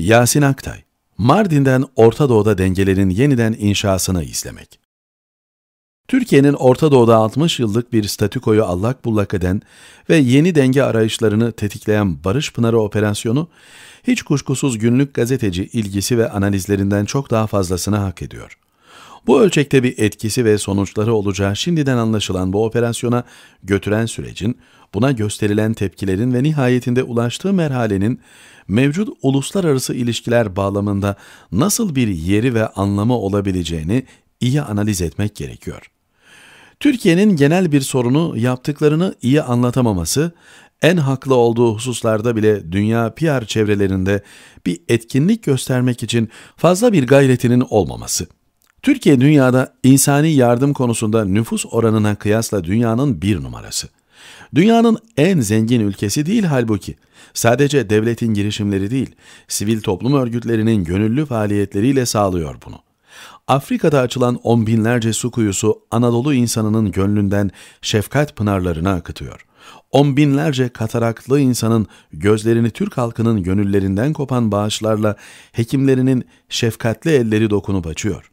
Yasin Aktay, Mardin'den Orta Doğu'da dengelerin yeniden inşasını izlemek. Türkiye'nin Orta Doğu'da 60 yıllık bir statükoyu allak bullak eden ve yeni denge arayışlarını tetikleyen Barış Pınarı operasyonu, hiç kuşkusuz günlük gazeteci ilgisi ve analizlerinden çok daha fazlasını hak ediyor. Bu ölçekte bir etkisi ve sonuçları olacağı şimdiden anlaşılan bu operasyona götüren sürecin, buna gösterilen tepkilerin ve nihayetinde ulaştığı merhalenin mevcut uluslararası ilişkiler bağlamında nasıl bir yeri ve anlamı olabileceğini iyi analiz etmek gerekiyor. Türkiye'nin genel bir sorunu yaptıklarını iyi anlatamaması, en haklı olduğu hususlarda bile dünya PR çevrelerinde bir etkinlik göstermek için fazla bir gayretinin olmaması.'' Türkiye dünyada insani yardım konusunda nüfus oranına kıyasla dünyanın bir numarası. Dünyanın en zengin ülkesi değil halbuki. Sadece devletin girişimleri değil, sivil toplum örgütlerinin gönüllü faaliyetleriyle sağlıyor bunu. Afrika'da açılan on binlerce su kuyusu Anadolu insanının gönlünden şefkat pınarlarına akıtıyor. On binlerce kataraklı insanın gözlerini Türk halkının gönüllerinden kopan bağışlarla hekimlerinin şefkatli elleri dokunup açıyor.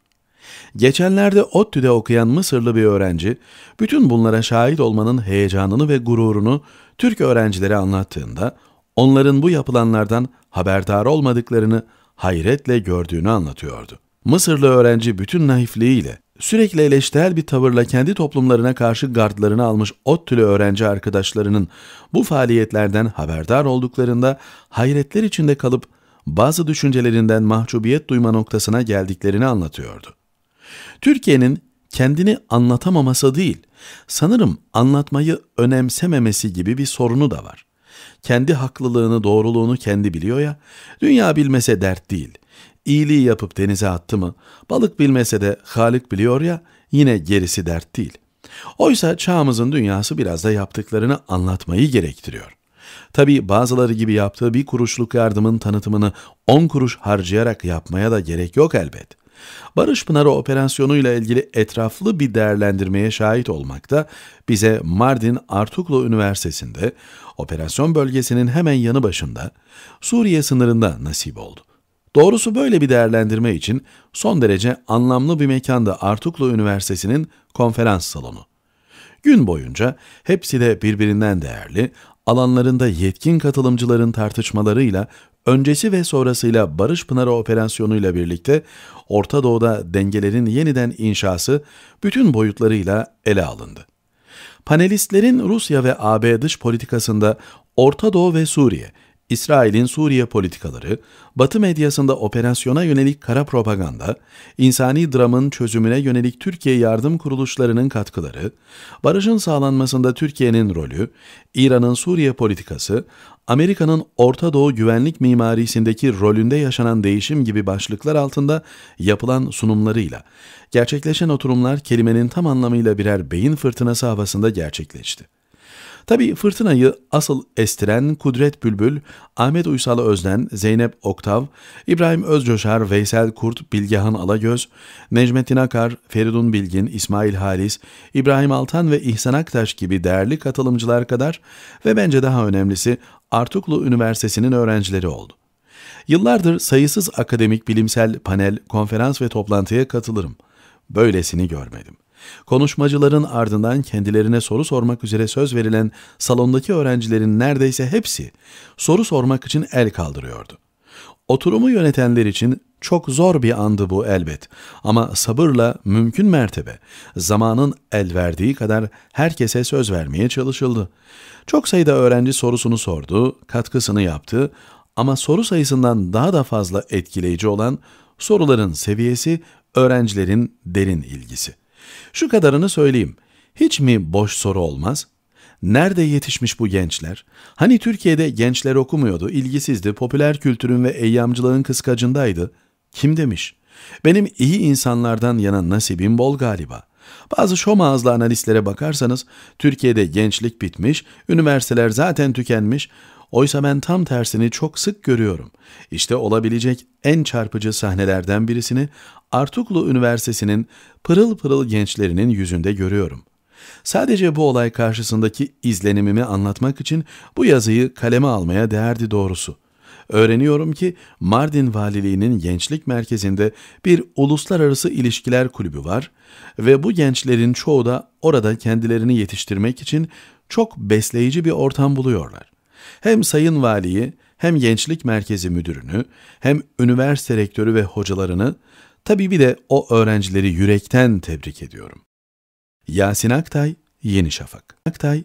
Geçenlerde ODTÜ'de okuyan Mısırlı bir öğrenci, bütün bunlara şahit olmanın heyecanını ve gururunu Türk öğrencilere anlattığında, onların bu yapılanlardan haberdar olmadıklarını hayretle gördüğünü anlatıyordu. Mısırlı öğrenci bütün naifliğiyle, sürekli eleştirel bir tavırla kendi toplumlarına karşı gardlarını almış ODTÜ'lü öğrenci arkadaşlarının bu faaliyetlerden haberdar olduklarında hayretler içinde kalıp bazı düşüncelerinden mahcubiyet duyma noktasına geldiklerini anlatıyordu. Türkiye'nin kendini anlatamaması değil, sanırım anlatmayı önemsememesi gibi bir sorunu da var. Kendi haklılığını, doğruluğunu kendi biliyor ya, dünya bilmese dert değil. İyiliği yapıp denize attı mı, balık bilmese de Halik biliyor ya, yine gerisi dert değil. Oysa çağımızın dünyası biraz da yaptıklarını anlatmayı gerektiriyor. Tabi bazıları gibi yaptığı bir kuruşluk yardımın tanıtımını on kuruş harcayarak yapmaya da gerek yok elbet. Barış Pınarı operasyonuyla ilgili etraflı bir değerlendirmeye şahit olmakta bize Mardin Artuklu Üniversitesi'nde operasyon bölgesinin hemen yanı başında Suriye sınırında nasip oldu. Doğrusu böyle bir değerlendirme için son derece anlamlı bir mekanda Artuklu Üniversitesi'nin konferans salonu. Gün boyunca hepsi de birbirinden değerli, alanlarında yetkin katılımcıların tartışmalarıyla öncesi ve sonrasıyla Barış Pınarı operasyonuyla birlikte Orta Doğu'da dengelerin yeniden inşası bütün boyutlarıyla ele alındı. Panelistlerin Rusya ve AB dış politikasında Orta Doğu ve Suriye, İsrail'in Suriye politikaları, Batı medyasında operasyona yönelik kara propaganda, insani dramın çözümüne yönelik Türkiye yardım kuruluşlarının katkıları, barışın sağlanmasında Türkiye'nin rolü, İran'ın Suriye politikası, Amerika'nın Orta Doğu güvenlik mimarisindeki rolünde yaşanan değişim gibi başlıklar altında yapılan sunumlarıyla gerçekleşen oturumlar kelimenin tam anlamıyla birer beyin fırtınası havasında gerçekleşti. Tabi fırtınayı asıl estiren Kudret Bülbül, Ahmet Uysal Özden, Zeynep Oktav, İbrahim Özcoşar, Veysel Kurt, Bilgehan Alagöz, Necmettin Akar, Feridun Bilgin, İsmail Halis, İbrahim Altan ve İhsan Aktaş gibi değerli katılımcılar kadar ve bence daha önemlisi Artuklu Üniversitesi'nin öğrencileri oldu. Yıllardır sayısız akademik, bilimsel, panel, konferans ve toplantıya katılırım. Böylesini görmedim. Konuşmacıların ardından kendilerine soru sormak üzere söz verilen salondaki öğrencilerin neredeyse hepsi soru sormak için el kaldırıyordu. Oturumu yönetenler için çok zor bir andı bu elbet ama sabırla mümkün mertebe zamanın el verdiği kadar herkese söz vermeye çalışıldı. Çok sayıda öğrenci sorusunu sordu, katkısını yaptı ama soru sayısından daha da fazla etkileyici olan soruların seviyesi öğrencilerin derin ilgisi. Şu kadarını söyleyeyim. Hiç mi boş soru olmaz? Nerede yetişmiş bu gençler? Hani Türkiye'de gençler okumuyordu, ilgisizdi, popüler kültürün ve eyyamcılığın kıskacındaydı. Kim demiş? Benim iyi insanlardan yana nasibim bol galiba. Bazı şom ağızlı analistlere bakarsanız Türkiye'de gençlik bitmiş, üniversiteler zaten tükenmiş. Oysa ben tam tersini çok sık görüyorum. İşte olabilecek en çarpıcı sahnelerden birisini Artuklu Üniversitesi'nin pırıl pırıl gençlerinin yüzünde görüyorum. Sadece bu olay karşısındaki izlenimimi anlatmak için bu yazıyı kaleme almaya değerdi doğrusu. Öğreniyorum ki Mardin Valiliği'nin gençlik merkezinde bir uluslararası ilişkiler kulübü var ve bu gençlerin çoğu da orada kendilerini yetiştirmek için çok besleyici bir ortam buluyorlar. Hem Sayın Valiyi hem Gençlik Merkezi Müdürünü hem üniversite rektörü ve hocalarını Tabii bir de o öğrencileri yürekten tebrik ediyorum. Yasin Aktay, Yeni Şafak. Aktay